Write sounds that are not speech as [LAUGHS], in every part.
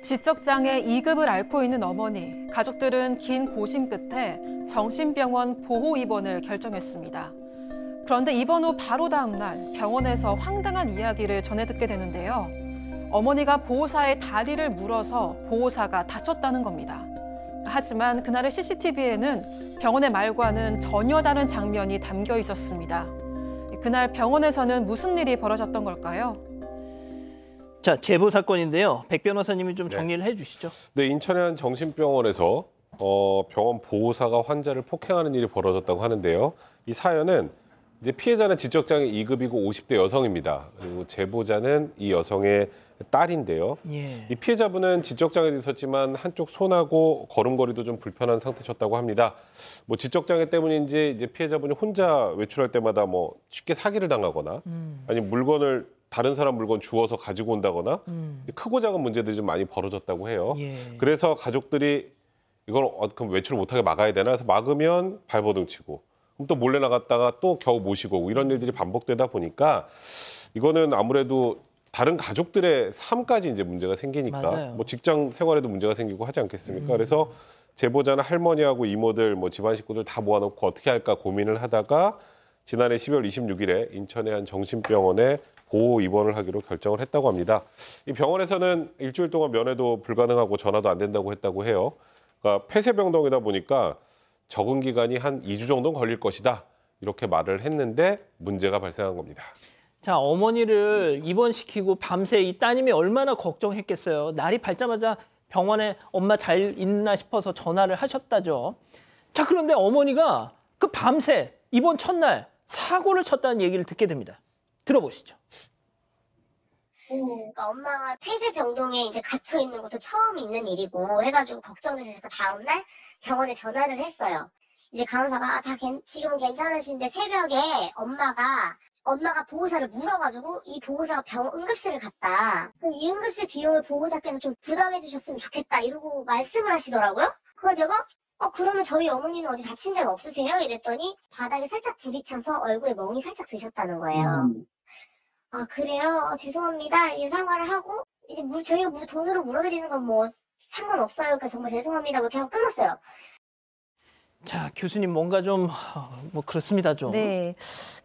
지적장애 2급을 앓고 있는 어머니, 가족들은 긴 고심 끝에 정신병원 보호 입원을 결정했습니다. 그런데 입원 후 바로 다음 날 병원에서 황당한 이야기를 전해 듣게 되는데요. 어머니가 보호사의 다리를 물어서 보호사가 다쳤다는 겁니다. 하지만 그날의 CCTV에는 병원의 말과는 전혀 다른 장면이 담겨 있었습니다. 그날 병원에서는 무슨 일이 벌어졌던 걸까요? 자, 제보 사건인데요. 백 변호사님이 좀 네. 정리를 네. 해 주시죠. 네, 인천의 한 정신병원에서 어, 병원 보호사가 환자를 폭행하는 일이 벌어졌다고 하는데요. 이 사연은 이제 피해자는 지적장애 2급이고 50대 여성입니다. 그리고 제보자는 이 여성의 딸인데요. 예. 이 피해자분은 지적장애도 있었지만 한쪽 손하고 걸음걸이도 좀 불편한 상태셨다고 합니다. 뭐 지적장애 때문인지 이제 피해자분이 혼자 외출할 때마다 뭐 쉽게 사기를 당하거나 음. 아니 물건을 다른 사람 물건 주워서 가지고 온다거나 음. 크고 작은 문제들이 좀 많이 벌어졌다고 해요. 예. 그래서 가족들이 이걸 어, 그럼 외출을 못하게 막아야 되나 해서 막으면 발버둥 치고 그럼 또 몰래 나갔다가 또 겨우 모시고 이런 일들이 반복되다 보니까 이거는 아무래도 다른 가족들의 삶까지 이제 문제가 생기니까 맞아요. 뭐 직장 생활에도 문제가 생기고 하지 않겠습니까? 음. 그래서 제보자는 할머니하고 이모들 뭐 집안 식구들 다 모아놓고 어떻게 할까 고민을 하다가 지난해 12월 26일에 인천의 한 정신병원에 보호 입원을 하기로 결정을 했다고 합니다. 이 병원에서는 일주일 동안 면회도 불가능하고 전화도 안 된다고 했다고 해요. 그러니까 폐쇄병동이다 보니까 적응 기간이 한 2주 정도 걸릴 것이다. 이렇게 말을 했는데 문제가 발생한 겁니다. 자, 어머니를 입원시키고 밤새 이 따님이 얼마나 걱정했겠어요. 날이 밝자마자 병원에 엄마 잘 있나 싶어서 전화를 하셨다죠. 자, 그런데 어머니가 그 밤새 입원 첫날 사고를 쳤다는 얘기를 듣게 됩니다. 들어보시죠. 그러니까 엄마가 폐쇄 병동에 이제 갇혀 있는 것도 처음 있는 일이고 해가지고 걱정돼서 그 다음날 병원에 전화를 했어요. 이제 간호사가 아, 다 괜, 지금은 괜찮으신데 새벽에 엄마가 엄마가 보호사를 물어가지고 이 보호사가 병 응급실을 갔다. 그 이 응급실 비용을 보호자께서 좀 부담해 주셨으면 좋겠다 이러고 말씀을 하시더라고요. 그거 내가 어 그러면 저희 어머니는 어디 다친 적 없으세요? 이랬더니 바닥에 살짝 부딪혀서 얼굴에 멍이 살짝 드셨다는 거예요. 음. 아 그래요? 어, 죄송합니다. 이 사과를 하고 이제 저희가 돈으로 물어드리는 건 뭐 상관없어요. 그러니까 정말 죄송합니다. 뭐이렇 끊었어요. 자, 교수님 뭔가 좀 뭐 그렇습니다 좀. 네.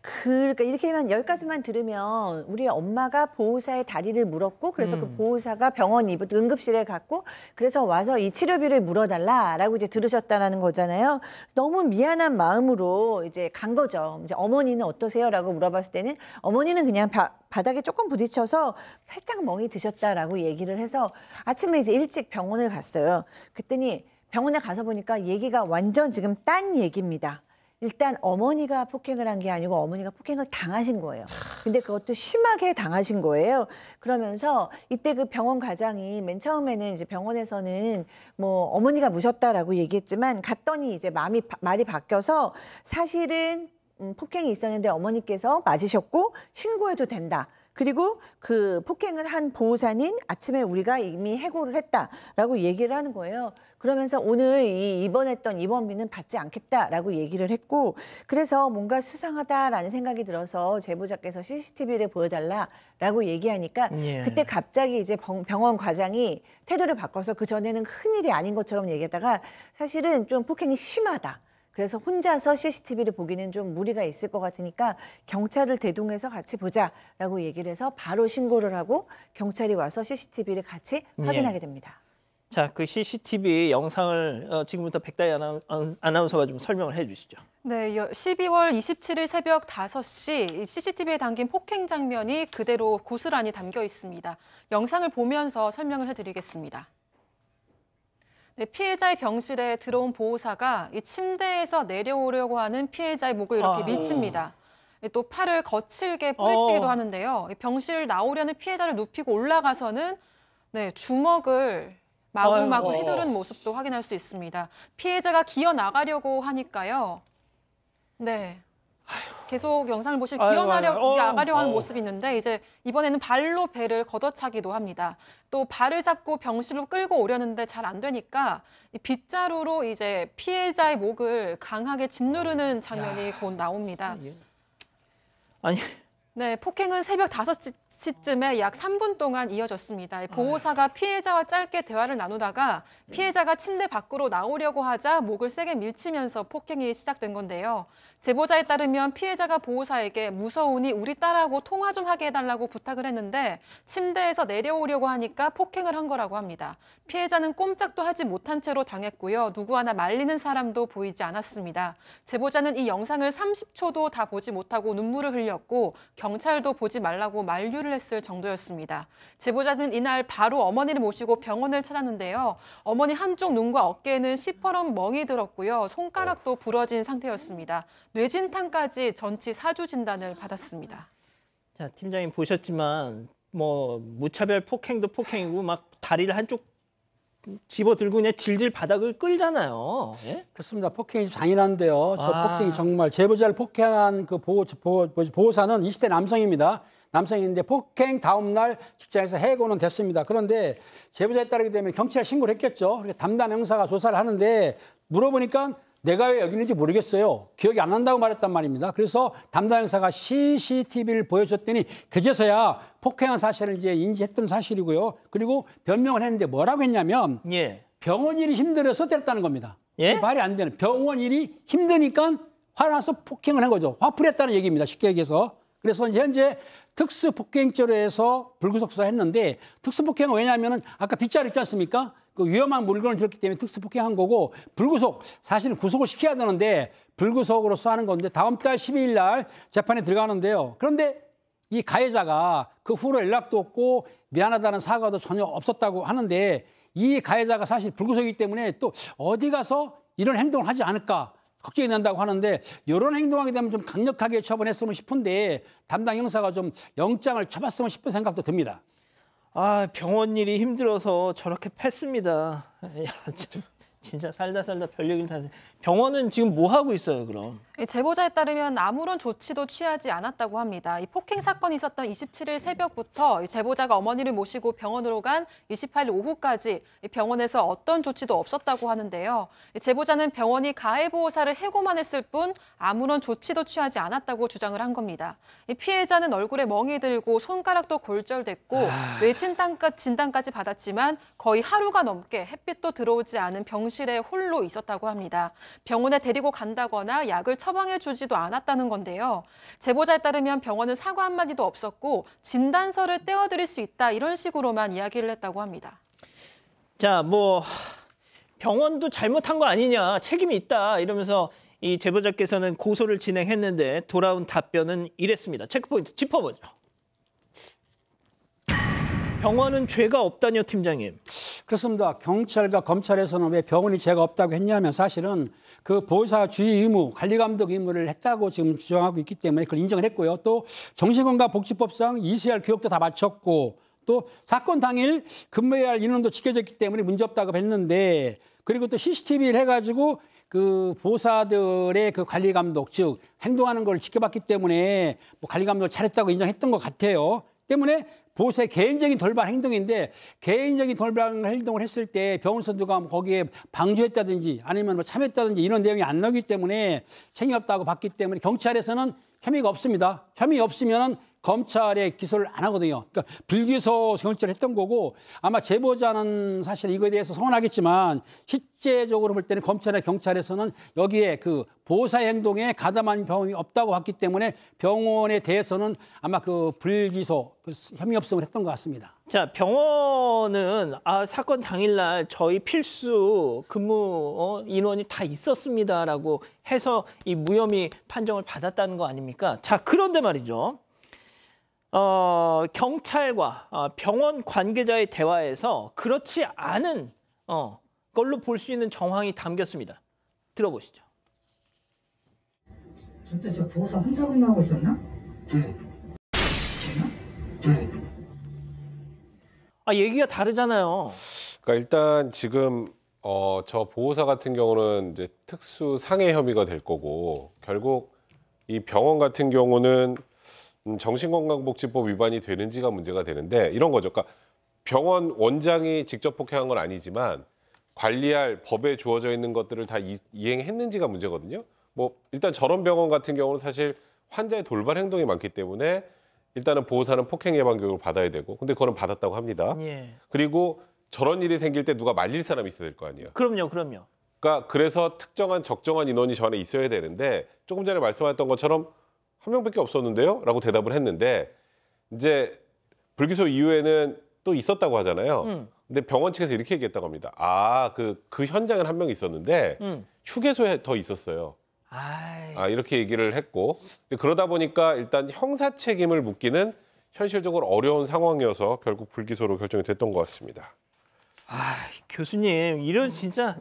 그러니까 이렇게만 열 가지만 들으면 우리 엄마가 보호사의 다리를 물었고 그래서 그 음. 그 보호사가 병원 입원 응급실에 갔고 그래서 와서 이 치료비를 물어달라라고 이제 들으셨다는 거잖아요. 너무 미안한 마음으로 이제 간 거죠. 이제 어머니는 어떠세요라고 물어봤을 때는 어머니는 그냥 바, 바닥에 조금 부딪혀서 살짝 멍이 드셨다라고 얘기를 해서 아침에 이제 일찍 병원을 갔어요. 그랬더니 병원에 가서 보니까 얘기가 완전 지금 딴 얘기입니다. 일단 어머니가 폭행을 한 게 아니고 어머니가 폭행을 당하신 거예요. 근데 그것도 심하게 당하신 거예요. 그러면서 이때 그 병원 과장이 맨 처음에는 이제 병원에서는 뭐 어머니가 무셨다라고 얘기했지만 갔더니 이제 마음이 말이 바뀌어서 사실은 음, 폭행이 있었는데 어머니께서 맞으셨고 신고해도 된다. 그리고 그 폭행을 한 보호자는 아침에 우리가 이미 해고를 했다라고 얘기를 하는 거예요. 그러면서 오늘 이 입원했던 입원비는 받지 않겠다라고 얘기를 했고 그래서 뭔가 수상하다라는 생각이 들어서 제보자께서 CCTV를 보여달라라고 얘기하니까 예. 그때 갑자기 이제 병원 과장이 태도를 바꿔서 그 전에는 큰 일이 아닌 것처럼 얘기하다가 사실은 좀 폭행이 심하다. 그래서 혼자서 CCTV를 보기는 좀 무리가 있을 것 같으니까 경찰을 대동해서 같이 보자라고 얘기를 해서 바로 신고를 하고 경찰이 와서 CCTV를 같이 예. 확인하게 됩니다. 예. 자, 그 CCTV 영상을 어, 지금부터 백다희 아나운, 서가좀 설명을 해주시죠. 네, 12월 27일 새벽 5시 CCTV에 담긴 폭행 장면이 그대로 고스란히 담겨 있습니다. 영상을 보면서 설명을 해드리겠습니다. 네, 피해자의 병실에 들어온 보호사가 이 침대에서 내려오려고 하는 피해자의 목을 이렇게 아, 밀칩니다. 오. 네, 또 팔을 거칠게 어. 뿌리치기도 어. 하는데요. 병실 나오려는 피해자를 눕히고 올라가서는 네, 주먹을 마구마구 휘두른 모습도 확인할 수 있습니다. 피해자가 기어 나가려고 하니까요. 네. 계속 영상을 보실 기어나려 아가려 어. 하는 어. 모습이 있는데 이제 이번에는 발로 배를 걷어차기도 합니다. 또 발을 잡고 병실로 끌고 오려는데 잘 안 되니까 빗자루로 이제 피해자의 목을 강하게 짓누르는 장면이 야, 곧 나옵니다. 아니. 네, 폭행은 새벽 5시, 시쯤에 약 3분 동안 이어졌습니다. 아, 네. 보호사가 피해자와 짧게 대화를 나누다가 피해자가 침대 밖으로 나오려고 하자 목을 세게 밀치면서 폭행이 시작된 건데요. 제보자에 따르면 피해자가 보호사에게 무서우니 우리 딸하고 통화 좀 하게 해달라고 부탁을 했는데 침대에서 내려오려고 하니까 폭행을 한 거라고 합니다. 피해자는 꼼짝도 하지 못한 채로 당했고요. 누구 하나 말리는 사람도 보이지 않았습니다. 제보자는 이 영상을 30초도 다 보지 못하고 눈물을 흘렸고 경찰도 보지 말라고 만류를 했을 정도였습니다. 제보자는 이날 바로 어머니를 모시고 병원을 찾았는데요. 어머니 한쪽 눈과 어깨에는 시퍼런 멍이 들었고요. 손가락도 어. 부러진 상태였습니다. 뇌진탕까지 전치 4주 진단을 받았습니다. 자, 팀장님 보셨지만 뭐 무차별 폭행도 폭행이고 막 다리를 한쪽 집어 들고 그냥 질질 바닥을 끌잖아요. 예? 그렇습니다. 폭행이 잔인한데요. 저 아. 폭행이 정말 제보자를 폭행한 그 보호, 보호 보호사는 20대 남성입니다. 남성이있는데 폭행 다음 날 직장에서 해고는 됐습니다. 그런데 제보자에 따르게 되면 경찰에 신고를 했겠죠. 그러니까 담당 형사가 조사를 하는데 물어보니까 내가 왜 여기 있는지 모르겠어요. 기억이 안 난다고 말했단 말입니다. 그래서 담당 형사가 CCTV를 보여줬더니 그제서야 폭행한 사실을 이제 인지했던 사실이고요. 그리고 변명을 했는데 뭐라고 했냐면 예. 병원 일이 힘들어서 때렸다는 겁니다. 예? 그 말이 안 되는 병원 일이 힘드니까 화나서 폭행을 한 거죠. 화풀이했다는 얘기입니다. 쉽게 얘기해서. 그래서 현재 특수 폭행죄로 해서 불구속 수사했는데 특수 폭행은 왜냐하면 아까 빗자루 있지 않습니까? 그 위험한 물건을 들었기 때문에 특수 폭행한 거고 불구속 사실은 구속을 시켜야 되는데 불구속으로 수하는 사 건데 다음 달 12일 날 재판에 들어가는데요. 그런데 이 가해자가 그 후로 연락도 없고 미안하다는 사과도 전혀 없었다고 하는데 이 가해자가 사실 불구속이기 때문에 또 어디 가서 이런 행동을 하지 않을까 걱정이 난다고 하는데 이런 행동하게 되면 좀 강력하게 처분했으면 싶은데 담당 형사가 좀 영장을 쳐봤으면 싶은 생각도 듭니다. 아 병원 일이 힘들어서 저렇게 팼습니다. [LAUGHS] 야, 진짜 살다 살다 별얘기를 다 병원은 지금 뭐 하고 있어요 그럼? 예, 제보자에 따르면 아무런 조치도 취하지 않았다고 합니다. 이 폭행 사건이 있었던 27일 새벽부터 제보자가 어머니를 모시고 병원으로 간 28일 오후까지 병원에서 어떤 조치도 없었다고 하는데요. 제보자는 병원이 가해보호사를 해고만 했을 뿐 아무런 조치도 취하지 않았다고 주장을 한 겁니다. 피해자는 얼굴에 멍이 들고 손가락도 골절됐고 외진 아. 진단까지 받았지만 거의 하루가 넘게 햇빛도 들어오지 않은 병 병실에 홀로 있었다고 합니다. 병원에 데리고 간다거나 약을 처방해 주지도 않았다는 건데요. 제보자에 따르면 병원은 사과 한마디도 없었고 진단서를 떼어드릴 수 있다 이런 식으로만 이야기를 했다고 합니다. 자, 뭐 병원도 잘못한 거 아니냐, 책임이 있다 이러면서 이 제보자께서는 고소를 진행했는데 돌아온 답변은 이랬습니다. 체크포인트 짚어보죠. 병원은 죄가 없다뇨 팀장님. 그렇습니다. 경찰과 검찰에서는 왜 병원이 죄가 없다고 했냐면 사실은 그 보호사 주의 의무, 관리 감독 의무를 했다고 지금 주장하고 있기 때문에 그걸 인정을 했고요. 또 정신건강복지법상 이세할 교육도 다 마쳤고 또 사건 당일 근무해야 할 인원도 지켜졌기 때문에 문제 없다고 했는데 그리고 또 CCTV를 해가지고 그 보사들의 호그 관리 감독 즉 행동하는 걸 지켜봤기 때문에 뭐 관리 감독 을 잘했다고 인정했던 것 같아요. 때문에 보수의 개인적인 돌발 행동인데 개인적인 돌발 행동을 했을 때 병원 선수가 거기에 방조했다든지 아니면 뭐 참했다든지 이런 내용이 안 나오기 때문에 책임 없다고 봤기 때문에 경찰에서는 혐의가 없습니다. 혐의 없으면 검찰에 기소를 안 하거든요. 그러니까 불기소 경찰을 했던 거고 아마 제보자는 사실 이거에 대해서 서운하겠지만 실제적으로 볼 때는 검찰이나 경찰에서는 여기에 그 보사 행동에 가담한 병원이 없다고 봤기 때문에 병원에 대해서는 아마 그 불기소 그 혐의 없음을 했던 것 같습니다. 자 병원은 아 사건 당일날 저희 필수 근무 어, 인원이 다 있었습니다라고 해서 이 무혐의 판정을 받았다는 거 아닙니까? 자 그런데 말이죠. 어, 경찰과 어, 병원 관계자의 대화에서 그렇지 않은 어, 걸로 볼 수 있는 정황이 담겼습니다. 들어보시죠. 저때 저 보호사 혼자 근무하고 있었나? 네. 네. 아 얘기가 다르잖아요. 그러니까 일단 지금 어, 저 보호사 같은 경우는 이제 특수 상해 혐의가 될 거고 결국 이 병원 같은 경우는 음, 정신건강복지법 위반이 되는지가 문제가 되는데 이런 거죠. 그러니까 병원 원장이 직접 폭행한 건 아니지만 관리할 법에 주어져 있는 것들을 다 이, 행했는지가 문제거든요. 뭐 일단 저런 병원 같은 경우는 사실 환자의 돌발 행동이 많기 때문에 일단은 보호사는 폭행 예방 교육을 받아야 되고 근데 그거는 받았다고 합니다. 예. 그리고 저런 일이 생길 때 누가 말릴 사람이 있어야 될 거 아니에요. 그럼요, 그럼요. 그러니까 그래서 특정한 적정한 인원이 저안에 있어야 되는데 조금 전에 말씀하셨던 것처럼 한 명밖에 없었는데요? 라고 대답을 했는데 이제 불기소 이후에는 또 있었다고 하잖아요. 음. 근데 병원 측에서 이렇게 얘기했다고 합니다. 아, 그, 그 현장엔 한명 있었는데 음. 휴게소에 더 있었어요. 아 이렇게 얘기를 했고 그러다 보니까 일단 형사 책임을 묻기는 현실적으로 어려운 상황이어서 결국 불기소로 결정이 됐던 것 같습니다. 아, 교수님 이런 진짜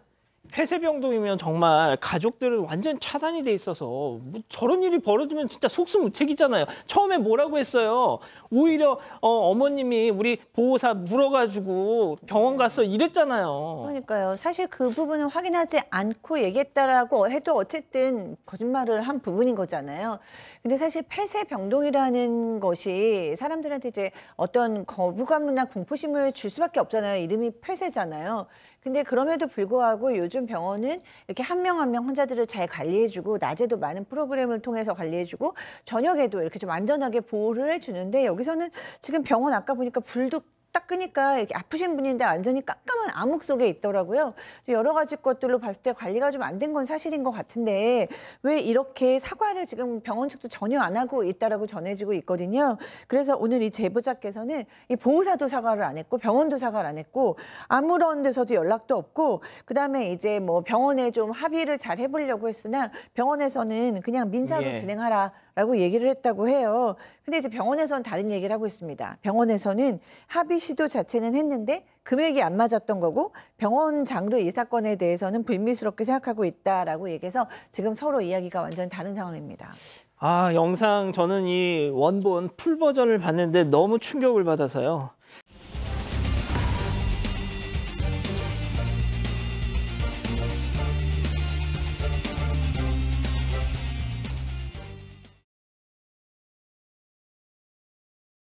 폐쇄병동이면 정말 가족들은 완전 차단이 돼 있어서 뭐 저런 일이 벌어지면 진짜 속수무책이잖아요. 처음에 뭐라고 했어요? 오히려 어, 어 머님이 우리 보호사 물어가지고 병원 갔어 이랬잖아요. 그러니까요. 사실 그 부분은 확인하지 않고 얘기했다라고 해도 어쨌든 거짓말을 한 부분인 거잖아요. 근데 사실 폐쇄병동이라는 것이 사람들한테 이제 어떤 거부감이나 공포심을 줄 수밖에 없잖아요. 이름이 폐쇄잖아요. 근데 그럼에도 불구하고 요즘 병원은 이렇게 한명 한명 한 명 환자들을 잘 관리해주고 낮에도 많은 프로그램을 통해서 관리해주고 저녁에도 이렇게 좀 안전하게 보호를 해주는데 여기서는 지금 병원 아까 보니까 불도 딱 끄니까 이렇게 아프신 분인데 완전히 깜깜한 암흑 속에 있더라고요. 여러 가지 것들로 봤을 때 관리가 좀 안 된 건 사실인 것 같은데 왜 이렇게 사과를 지금 병원 측도 전혀 안 하고 있다라고 전해지고 있거든요. 그래서 오늘 이 제보자께서는 이 보호사도 사과를 안 했고 병원도 사과를 안 했고 아무런 데서도 연락도 없고 그다음에 이제 뭐 병원에 좀 합의를 잘 해보려고 했으나 병원에서는 그냥 민사로 예. 진행하라 라고 얘기를 했다고 해요. 근데 이제 병원에서는 다른 얘기를 하고 있습니다. 병원에서는 합의 시도 자체는 했는데 금액이 안 맞았던 거고 병원 장르 이 사건에 대해서는 불미스럽게 생각하고 있다라고 얘기해서 지금 서로 이야기가 완전 다른 상황입니다. 아, 영상 저는 이 원본 풀 버전을 봤는데 너무 충격을 받아서요.